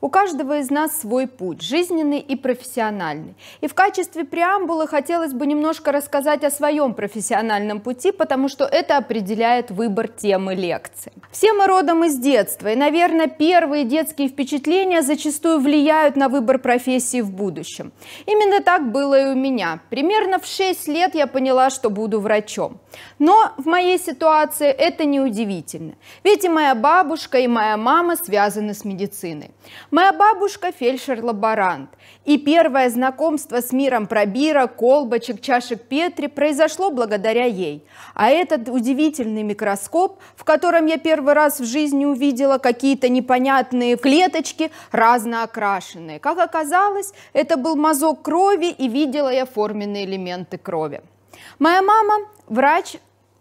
У каждого из нас свой путь, жизненный и профессиональный. И в качестве преамбулы хотелось бы немножко рассказать о своем профессиональном пути, потому что это определяет выбор темы лекции. Все мы родом из детства, и, наверное, первые детские впечатления зачастую влияют на выбор профессии в будущем. Именно так было и у меня. Примерно в 6 лет я поняла, что буду врачом. Но в моей ситуации это неудивительно, ведь и моя бабушка, и моя мама связаны с медициной. Моя бабушка фельдшер-лаборант. И первое знакомство с миром пробира, колбочек, чашек Петри произошло благодаря ей. А этот удивительный микроскоп, в котором я первый раз в жизни увидела какие-то непонятные клеточки, разноокрашенные. Как оказалось, это был мазок крови, и видела я форменные элементы крови. Моя мама врач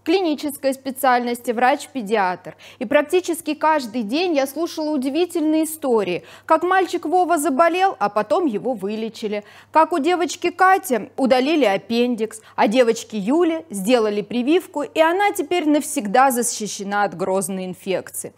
клинической специальности врач-педиатр. И практически каждый день я слушала удивительные истории, как мальчик Вова заболел, а потом его вылечили, как у девочки Кати удалили аппендикс, а девочки Юли сделали прививку, и она теперь навсегда защищена от грозной инфекции.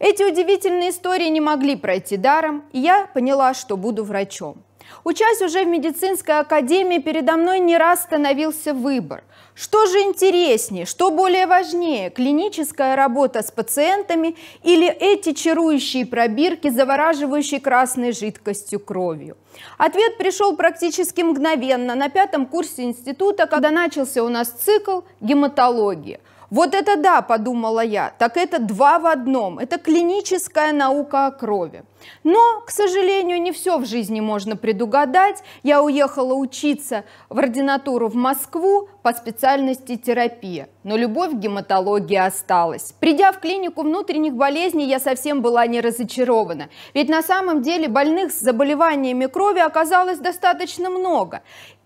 Эти удивительные истории не могли пройти даром, и я поняла, что буду врачом. Учась уже в медицинской академии, передо мной не раз становился выбор. Что же интереснее, что более важнее, клиническая работа с пациентами или эти чарующие пробирки, завораживающие красной жидкостью кровью? Ответ пришел практически мгновенно на пятом курсе института, когда начался у нас цикл гематологии – вот это да, подумала я, так это два в одном, это клиническая наука о крови. Но, к сожалению, не все в жизни можно предугадать. Я уехала учиться в ординатуру в Москву по специальности терапия, но любовь к гематологии осталась. Придя в клинику внутренних болезней, я совсем была не разочарована, ведь на самом деле больных с заболеваниями крови оказалось достаточно много.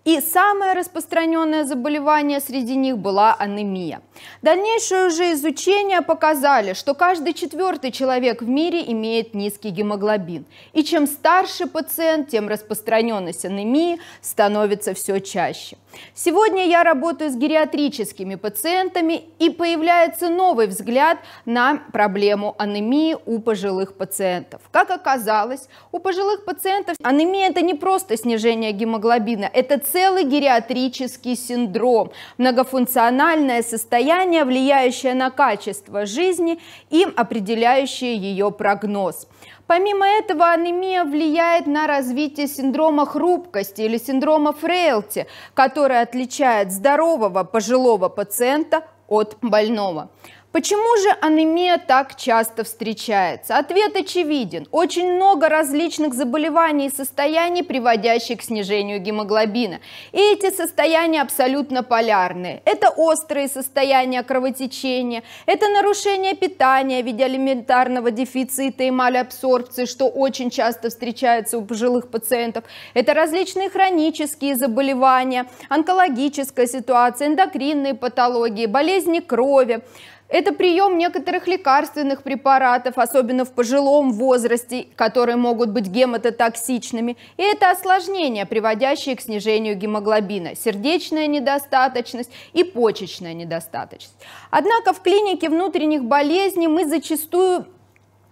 И самое распространенное заболевание среди них была анемия. Дальнейшее уже изучение показали, что каждый четвертый человек в мире имеет низкий гемоглобин. И чем старше пациент, тем распространенность анемии становится все чаще. Сегодня я работаю с гериатрическими пациентами и появляется новый взгляд на проблему анемии у пожилых пациентов. Как оказалось, у пожилых пациентов анемия это не просто снижение гемоглобина, это целый гериатрический синдром, многофункциональное состояние, влияющее на качество жизни и определяющее ее прогноз. Помимо этого, анемия влияет на развитие синдрома хрупкости или синдрома фрейлти, который отличает здорового пожилого пациента от больного. Почему же анемия так часто встречается? Ответ очевиден. Очень много различных заболеваний и состояний, приводящих к снижению гемоглобина. И эти состояния абсолютно полярные. Это острые состояния кровотечения, это нарушение питания в виде алиментарного дефицита и малеабсорбции, что очень часто встречается у пожилых пациентов. Это различные хронические заболевания, онкологическая ситуация, эндокринные патологии, болезни крови, это прием некоторых лекарственных препаратов, особенно в пожилом возрасте, которые могут быть гематотоксичными. И это осложнения, приводящие к снижению гемоглобина, сердечная недостаточность и почечная недостаточность. Однако в клинике внутренних болезней мы зачастую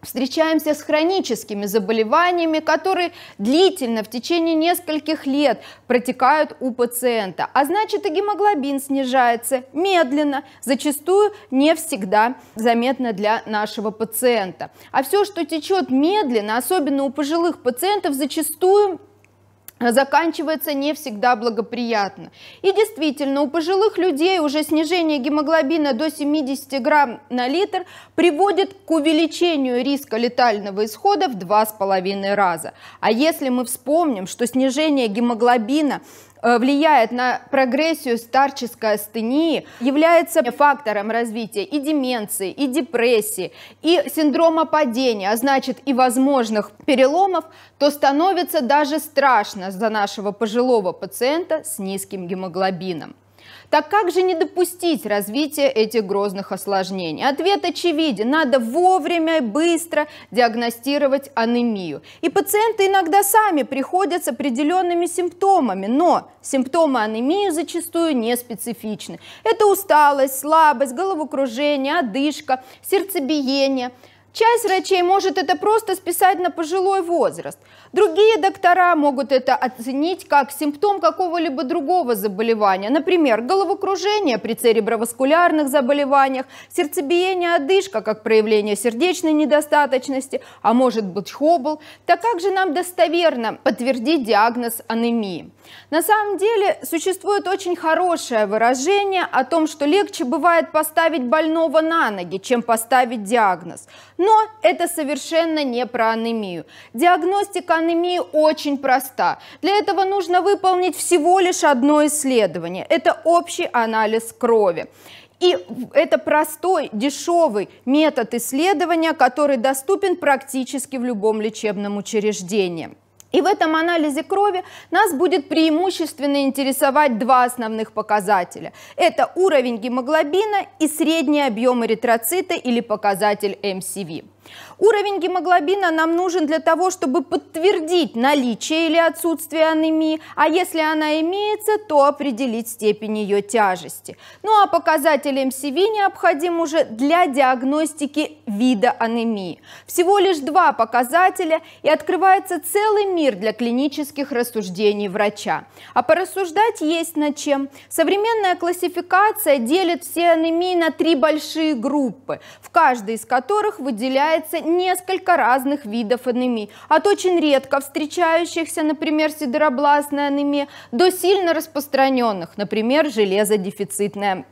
встречаемся с хроническими заболеваниями, которые длительно в течение нескольких лет протекают у пациента. А значит и гемоглобин снижается медленно, зачастую не всегда заметно для нашего пациента. А все, что течет медленно, особенно у пожилых пациентов, зачастую заканчивается не всегда благоприятно. И действительно, у пожилых людей уже снижение гемоглобина до 70 грамм на литр приводит к увеличению риска летального исхода в 2,5 раза. А если мы вспомним, что снижение гемоглобина Э, влияет на прогрессию старческой астении, является фактором развития и деменции, и депрессии, и синдрома падения, а значит и возможных переломов, то становится даже страшно за нашего пожилого пациента с низким гемоглобином. Так как же не допустить развития этих грозных осложнений? Ответ очевиден. Надо вовремя и быстро диагностировать анемию. И пациенты иногда сами приходят с определенными симптомами, но симптомы анемии зачастую не специфичны. Это усталость, слабость, головокружение, одышка, сердцебиение – Часть врачей может это просто списать на пожилой возраст. Другие доктора могут это оценить как симптом какого-либо другого заболевания, например, головокружение при цереброваскулярных заболеваниях, сердцебиение, одышка как проявление сердечной недостаточности, а может быть хобл. Так как же нам достоверно подтвердить диагноз анемии? На самом деле существует очень хорошее выражение о том, что легче бывает поставить больного на ноги, чем поставить диагноз. Но это совершенно не про анемию. Диагностика анемии очень проста. Для этого нужно выполнить всего лишь одно исследование. Это общий анализ крови. И это простой, дешевый метод исследования, который доступен практически в любом лечебном учреждении. И в этом анализе крови нас будет преимущественно интересовать два основных показателя. Это уровень гемоглобина и средний объем эритроцита или показатель МСВ. Уровень гемоглобина нам нужен для того, чтобы подтвердить наличие или отсутствие анемии, а если она имеется, то определить степень ее тяжести. Ну а показатель МСВ необходим уже для диагностики вида анемии. Всего лишь два показателя и открывается целый мир для клинических рассуждений врача. А порассуждать есть над чем. Современная классификация делит все анемии на три большие группы, в каждой из которых выделяется встречается несколько разных видов анемии. От очень редко встречающихся, например, сидеробластной анемии, до сильно распространенных, например, железодефицитная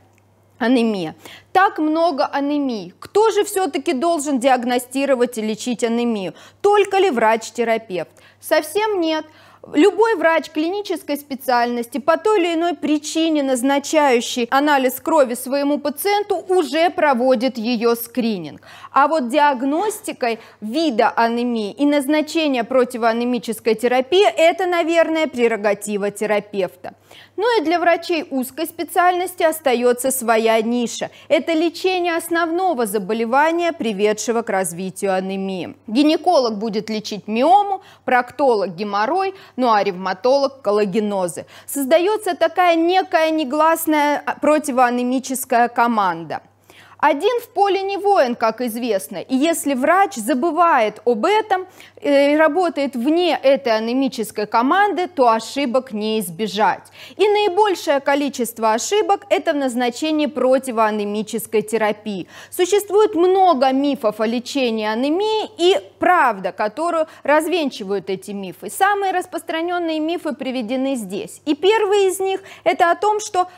анемия. Так много анемий. Кто же все-таки должен диагностировать и лечить анемию? Только ли врач-терапевт? Совсем нет. Любой врач клинической специальности по той или иной причине, назначающий анализ крови своему пациенту, уже проводит ее скрининг. А вот диагностикой вида анемии и назначения противоанемической терапии – это, наверное, прерогатива терапевта. Ну и для врачей узкой специальности остается своя ниша. Это лечение основного заболевания, приведшего к развитию анемии. Гинеколог будет лечить миому, проктолог – геморрой, ну а ревматолог – коллагенозы. Создается такая некая негласная противоанемическая команда – один в поле не воин, как известно, и если врач забывает об этом и э, работает вне этой анемической команды, то ошибок не избежать. И наибольшее количество ошибок – это в назначении противоанемической терапии. Существует много мифов о лечении анемии и правда, которую развенчивают эти мифы. Самые распространенные мифы приведены здесь. И первый из них – это о том, что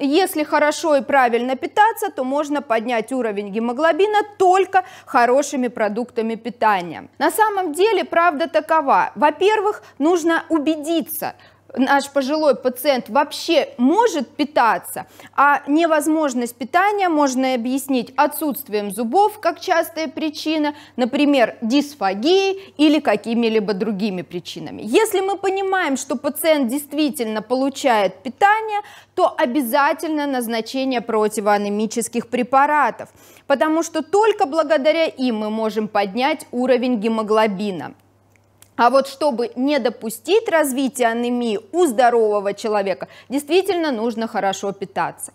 если хорошо и правильно питаться, то можно поднять поднять уровень гемоглобина только хорошими продуктами питания. На самом деле правда такова. Во-первых, нужно убедиться, наш пожилой пациент вообще может питаться, а невозможность питания можно объяснить отсутствием зубов как частая причина, например, дисфагией или какими-либо другими причинами. Если мы понимаем, что пациент действительно получает питание, то обязательно назначение противоанемических препаратов, потому что только благодаря им мы можем поднять уровень гемоглобина. А вот чтобы не допустить развития анемии у здорового человека, действительно нужно хорошо питаться.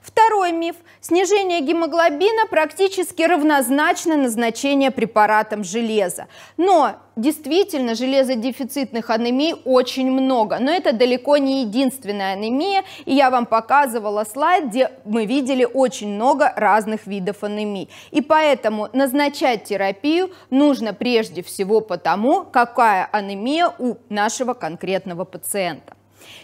Второй миф. Снижение гемоглобина практически равнозначно назначение препаратом железа. Но действительно железодефицитных анемий очень много, но это далеко не единственная анемия, и я вам показывала слайд, где мы видели очень много разных видов анемий. И поэтому назначать терапию нужно прежде всего потому, какая анемия у нашего конкретного пациента.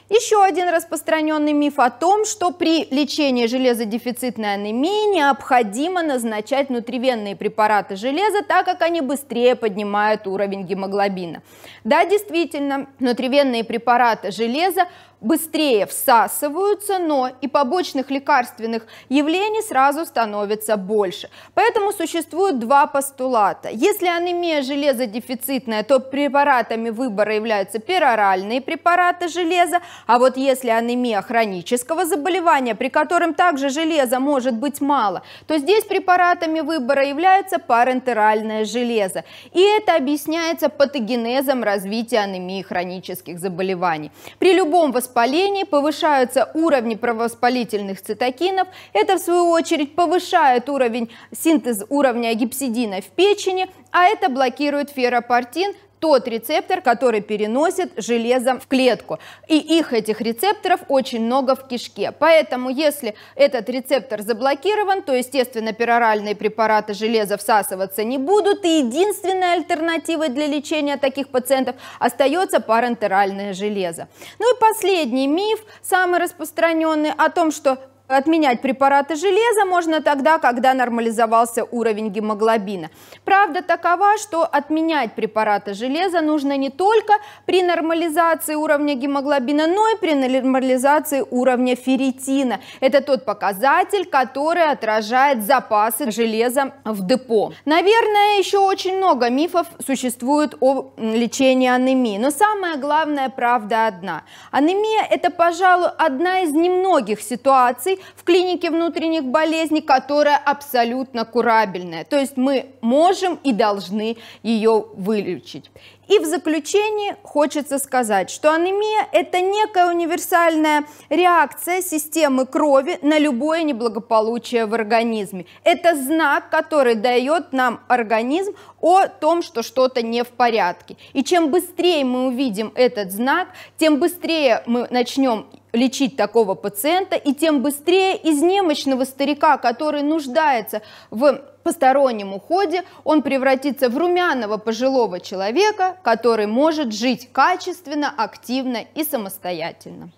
Еще один распространенный миф о том, что при лечении железодефицитной анемии необходимо назначать внутривенные препараты железа, так как они быстрее поднимают уровень гемоглобина. Да, действительно, внутривенные препараты железа быстрее всасываются, но и побочных лекарственных явлений сразу становится больше. Поэтому существуют два постулата. Если анемия железодефицитная, то препаратами выбора являются пероральные препараты железа, а вот если анемия хронического заболевания, при котором также железа может быть мало, то здесь препаратами выбора является парентеральное железо. И это объясняется патогенезом развития анемии хронических заболеваний. При любом восприятии воспалений, повышаются уровни провоспалительных цитокинов. Это, в свою очередь, повышает уровень синтез уровня гипсидина в печени, а это блокирует ферропортин, тот рецептор, который переносит железо в клетку. И их, этих рецепторов, очень много в кишке. Поэтому, если этот рецептор заблокирован, то, естественно, пероральные препараты железа всасываться не будут. И единственной альтернативой для лечения таких пациентов остается парентеральное железо. Ну и последний миф, самый распространенный, о том, что Отменять препараты железа можно тогда, когда нормализовался уровень гемоглобина. Правда такова, что отменять препараты железа нужно не только при нормализации уровня гемоглобина, но и при нормализации уровня ферритина. Это тот показатель, который отражает запасы железа в депо. Наверное, еще очень много мифов существует о лечении анемии, но самая главная правда одна. Анемия – это, пожалуй, одна из немногих ситуаций, операций в клинике внутренних болезней, которая абсолютно курабельная. То есть мы можем и должны ее вылечить. И в заключение хочется сказать, что анемия – это некая универсальная реакция системы крови на любое неблагополучие в организме. Это знак, который дает нам организм о том, что что-то не в порядке. И чем быстрее мы увидим этот знак, тем быстрее мы начнем лечить такого пациента, и тем быстрее из немощного старика, который нуждается в постороннем уходе, он превратится в румяного пожилого человека, который может жить качественно, активно и самостоятельно.